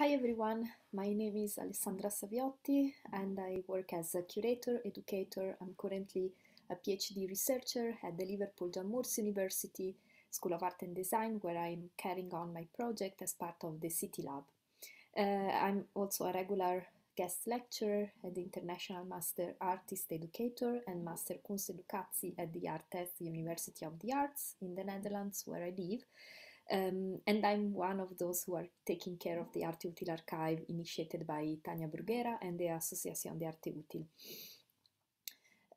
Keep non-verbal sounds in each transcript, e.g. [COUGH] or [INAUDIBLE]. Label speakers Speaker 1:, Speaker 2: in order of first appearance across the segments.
Speaker 1: Hi everyone, my name is Alessandra Saviotti and I work as a curator, educator. I'm currently a PhD researcher at the Liverpool John Moores University School of Art and Design, where I'm carrying on my project as part of the City Lab. Uh, I'm also a regular guest lecturer at the International Master Artist Educator and Master Kunsteducatie at the Artes University of the Arts in the Netherlands, where I live. Um, and I'm one of those who are taking care of the Arte Utile archive initiated by Tania Bruguera and the Asociación de Arte Utile.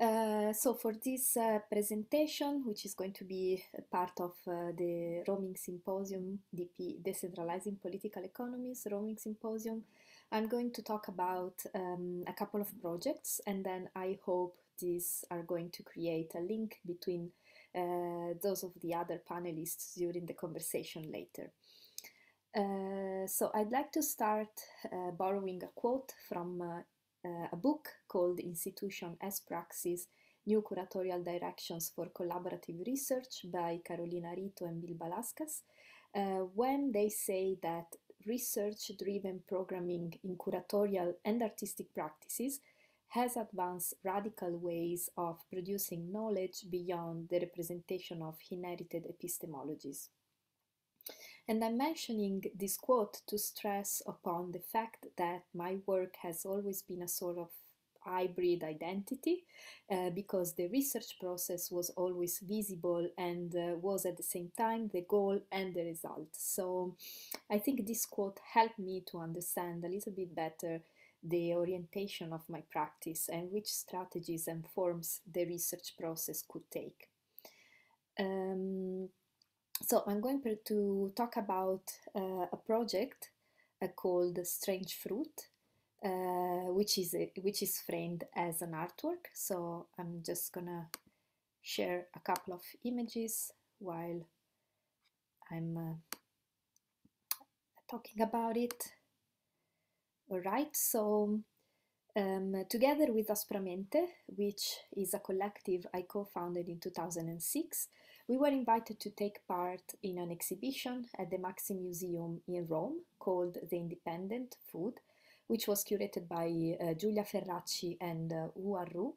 Speaker 1: Uh, so for this uh, presentation, which is going to be part of uh, the Roaming Symposium, DP Decentralizing Political Economies Roaming Symposium, I'm going to talk about um, a couple of projects and then I hope these are going to create a link between uh, those of the other panelists during the conversation later. Uh, so I'd like to start uh, borrowing a quote from a book called Institution as Praxis, New Curatorial Directions for Collaborative Research by Carolina Rito and Bill Balaskas, uh, when they say that research-driven programming in curatorial and artistic practices has advanced radical ways of producing knowledge beyond the representation of inherited epistemologies. And I'm mentioning this quote to stress upon the fact that my work has always been a sort of hybrid identity uh, because the research process was always visible and uh, was at the same time the goal and the result. So I think this quote helped me to understand a little bit better the orientation of my practice and which strategies and forms the research process could take. Um, so I'm going to talk about uh, a project uh, called Strange Fruit, uh, which is a, which is framed as an artwork. So I'm just gonna share a couple of images while I'm uh, talking about it. Alright, so um, together with Aspramente, which is a collective I co-founded in 2006, we were invited to take part in an exhibition at the Maxi Museum in Rome called The Independent Food, which was curated by uh, Giulia Ferracci and uh, Ru.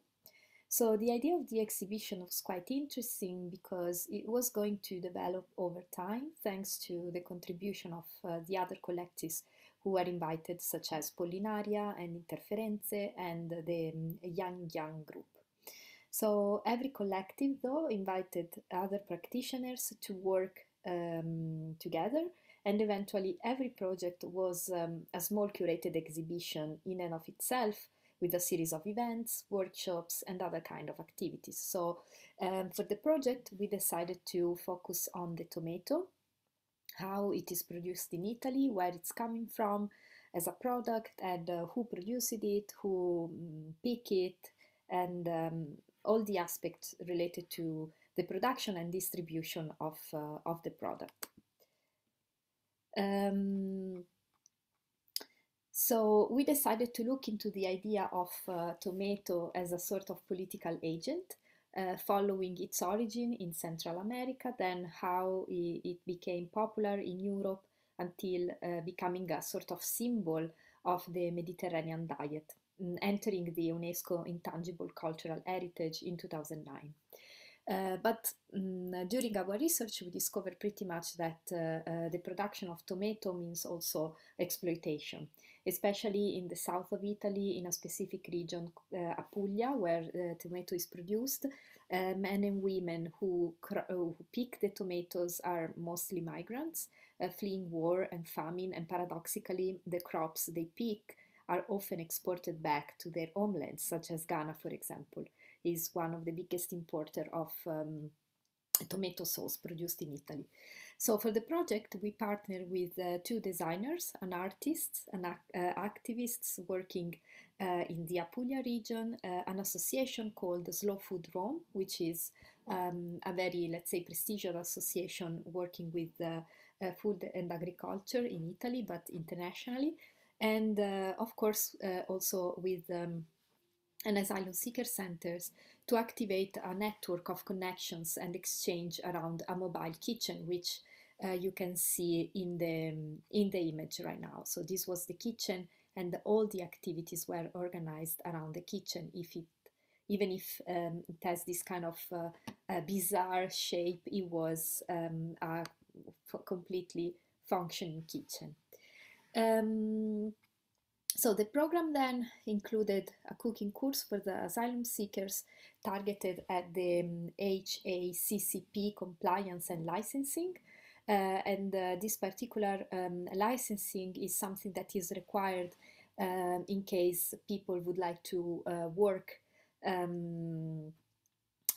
Speaker 1: So the idea of the exhibition was quite interesting because it was going to develop over time thanks to the contribution of uh, the other collectives who were invited, such as Polinaria and Interferenze and the mm, Yang Yang group. So every collective, though, invited other practitioners to work um, together, and eventually every project was um, a small curated exhibition in and of itself with a series of events, workshops, and other kind of activities. So um, for the project, we decided to focus on the tomato how it is produced in Italy, where it's coming from as a product, and uh, who produced it, who mm, pick it, and um, all the aspects related to the production and distribution of, uh, of the product. Um, so we decided to look into the idea of uh, tomato as a sort of political agent uh, following its origin in Central America, then how it became popular in Europe until uh, becoming a sort of symbol of the Mediterranean diet, mm, entering the UNESCO Intangible Cultural Heritage in 2009. Uh, but um, during our research, we discovered pretty much that uh, uh, the production of tomato means also exploitation especially in the south of Italy, in a specific region, uh, eh, Apulia, where uh, tomato is produced. Uh, men and women who, who pick the tomatoes are mostly migrants, fleeing war and famine, and paradoxically, the crops they pick are often exported back to their homelands, such as Ghana, for example, is one of the biggest importer of um, tomato sauce produced in Italy. So for the project, we partner with uh, two designers, an artist, an ac uh, activists working uh, in the Apulia region, uh, an association called Slow Food Rome, which is um, a very, let's say, prestigious association working with uh, uh, food and agriculture in Italy, but internationally. And of course, also with um, an asylum seeker centers to activate a network of connections and exchange around a mobile kitchen, which uh, you can see in the, in the image right now. So this was the kitchen and all the activities were organized around the kitchen if it even if um, it has this kind of uh, bizarre shape, it was um, a completely functioning kitchen. Um, so the program then included a cooking course for the asylum seekers targeted at the um, HACCP compliance and licensing. Uh, and uh, this particular um, licensing is something that is required um, in case people would like to uh, work um,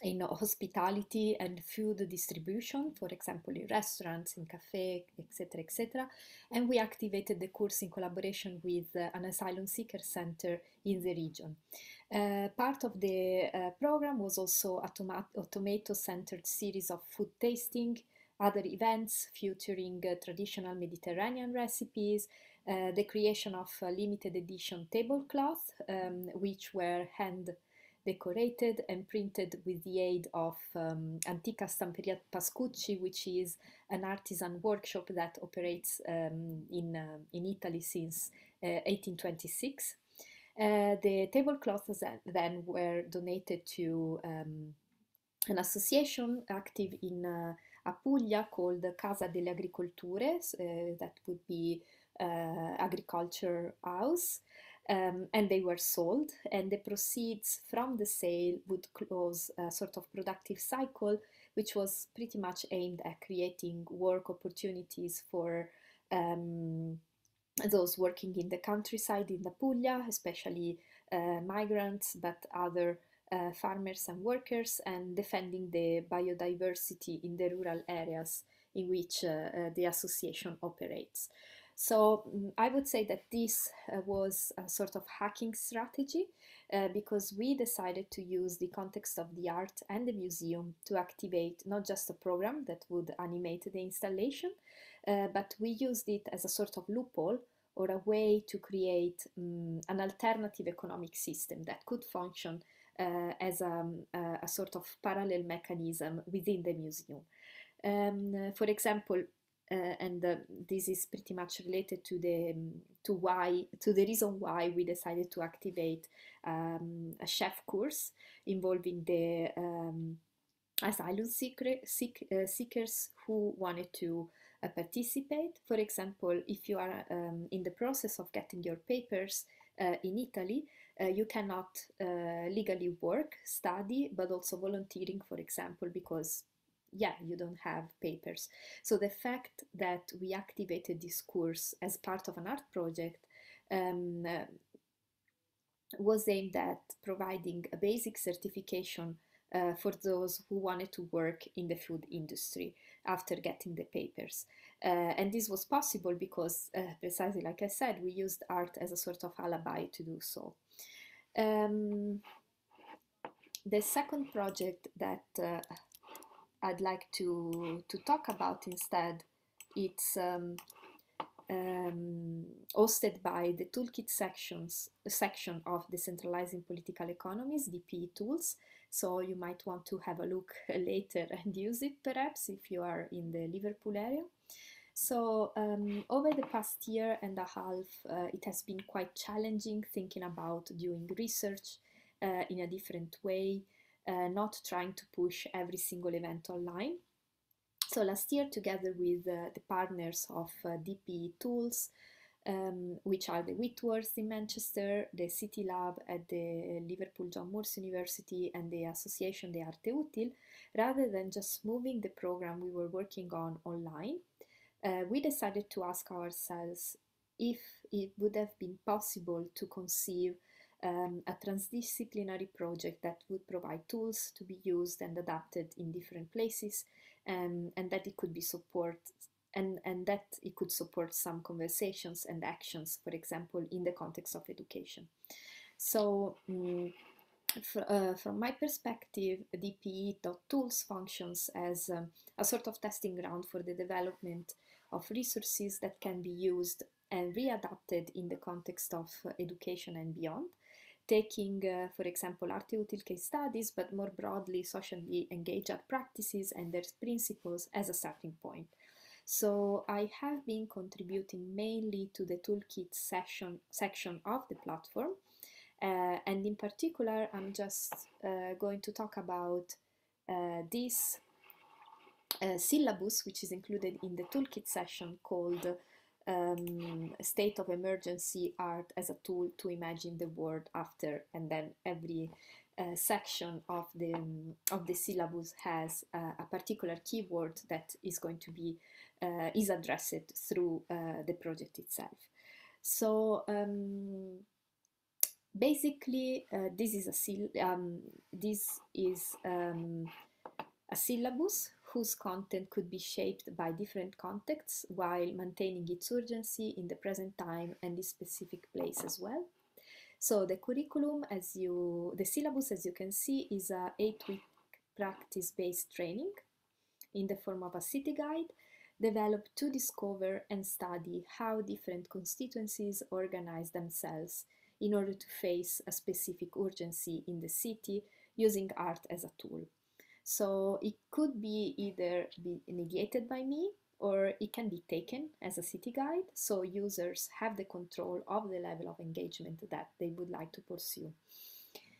Speaker 1: in hospitality and food distribution, for example, in restaurants, in cafe, etc., etc. And we activated the course in collaboration with uh, an asylum seeker center in the region. Uh, part of the uh, program was also a, tomato-centered series of food tasting, other events featuring uh, traditional Mediterranean recipes, uh, the creation of limited edition tablecloth, um, which were hand decorated and printed with the aid of um, Antica Stamperia Pascucci, which is an artisan workshop that operates um, in, uh, in Italy since uh, 1826. Uh, the tablecloths then were donated to um, an association active in uh, Apulia called Casa delle Agricolture, uh, that would be uh, Agriculture House um, and they were sold, and the proceeds from the sale would close a sort of productive cycle, which was pretty much aimed at creating work opportunities for um, those working in the countryside in the Puglia, especially uh, migrants, but other uh, farmers and workers, and defending the biodiversity in the rural areas in which uh, uh the association operates. So mm, I would say that this uh, was a sort of hacking strategy uh, because we decided to use the context of the art and the museum to activate not just a program that would animate the installation, uh, but we used it as a sort of loophole or a way to create um, an alternative economic system that could function uh, as um, a, a, sort of parallel mechanism within the museum. Um, for example, uh, and uh, this is pretty much related to the um, to why to the reason why we decided to activate um, a chef course involving the um, asylum seeker, seek, uh, seekers who wanted to uh, participate. For example, if you are um, in the process of getting your papers uh, in Italy, uh, you cannot legally work, study, but also volunteering, for example, because yeah, you don't have papers. So the fact that we activated this course as part of an art project um, uh, was aimed at providing a basic certification uh, for those who wanted to work in the food industry after getting the papers. Uh, and this was possible because, uh, precisely like I said, we used art as a sort of alibi to do so. Um, the second project that uh, I'd like to, to talk about instead. It's um, um, hosted by the toolkit sections section of Decentralizing Political Economies, DPE tools. So you might want to have a look [LAUGHS] later and use it perhaps if you are in the Liverpool area. So um, over the past year and a half, uh, it has been quite challenging thinking about doing research uh, in a different way uh, not trying to push every single event online. So last year, together with uh, the partners of uh, DP Tools, um, which are the Whitworth in Manchester, the City Lab at the Liverpool John Moores University, and the association De Arte Util, rather than just moving the program we were working on online, uh, we decided to ask ourselves if it would have been possible to conceive um, a transdisciplinary project that would provide tools to be used and adapted in different places, um, and that it could be support and, and that it could support some conversations and actions, for example, in the context of education. So. Um, uh, from my perspective, DPE.tools functions as um, a sort of testing ground for the development of resources that can be used and readapted in the context of uh, education and beyond taking, uh, for example, RTUTIL case studies, but more broadly socially engaged art practices and their principles as a starting point. So I have been contributing mainly to the toolkit session, section of the platform. Uh, and in particular, I'm just uh, going to talk about uh, this uh, syllabus, which is included in the toolkit session called um, state of emergency art as a tool to imagine the world after, and then every uh, section of the um, of the syllabus has uh, a particular keyword that is going to be uh, is addressed through uh, the project itself. So um, basically, uh, this is a um, this is um, a syllabus whose content could be shaped by different contexts while maintaining its urgency in the present time and this specific place as well. So the curriculum, as you, the syllabus, as you can see, is a eight-week practice-based training in the form of a city guide developed to discover and study how different constituencies organize themselves in order to face a specific urgency in the city using art as a tool. So it could be either be negated by me or it can be taken as a city guide. So users have the control of the level of engagement that they would like to pursue.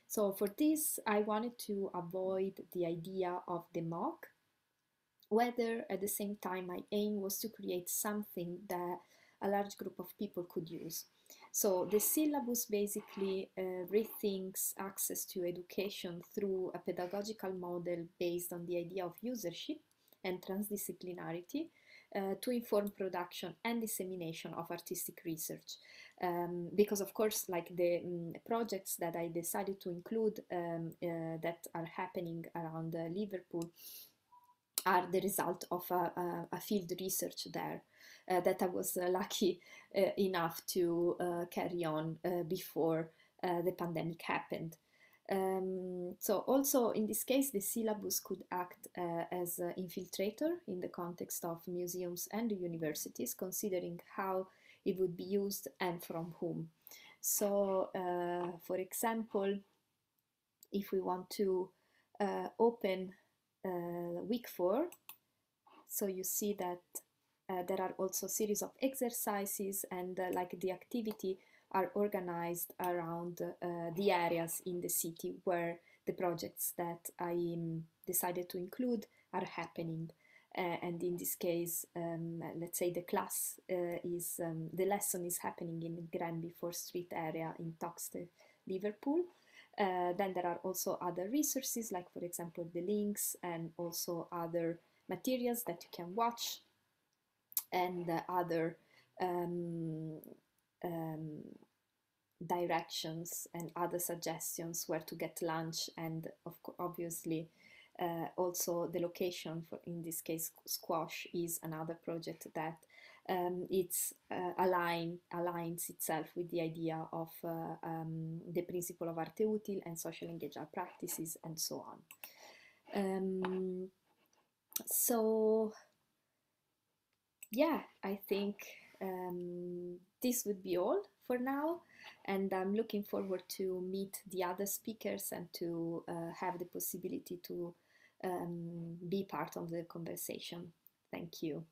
Speaker 1: So for this, I wanted to avoid the idea of the mock, whether at the same time my aim was to create something that a large group of people could use. So the syllabus basically uh, rethinks access to education through a pedagogical model based on the idea of usership and transdisciplinarity uh, to inform production and dissemination of artistic research. Um, because of course, like the um, projects that I decided to include um, uh, that are happening around uh, Liverpool are the result of a, a, a field research there. Uh, that I was uh, lucky uh, enough to carry on before the pandemic happened. Um, so also in this case, the syllabus could act uh, as an infiltrator in the context of museums and universities, considering how it would be used and from whom. So, uh, for example, if we want to uh, open week four, so you see that uh, there are also series of exercises and uh, like the activity are organized around uh, the areas in the city where the projects that I um, decided to include are happening. Uh, and in this case, um, let's say the class uh, is, um, the lesson is happening in Granby 4th Street area in Toxteth, Liverpool. Uh, then there are also other resources, like for example the links and also other materials that you can watch and other um, um, directions and other suggestions where to get lunch and of obviously uh, also the location for in this case squash is another project that um, it's uh, align, aligns itself with the idea of uh, um, the principle of arte utile and social engagement practices and so on. Um, so yeah, I think um, this would be all for now. And I'm looking forward to meet the other speakers and to uh, have the possibility to um, be part of the conversation. Thank you.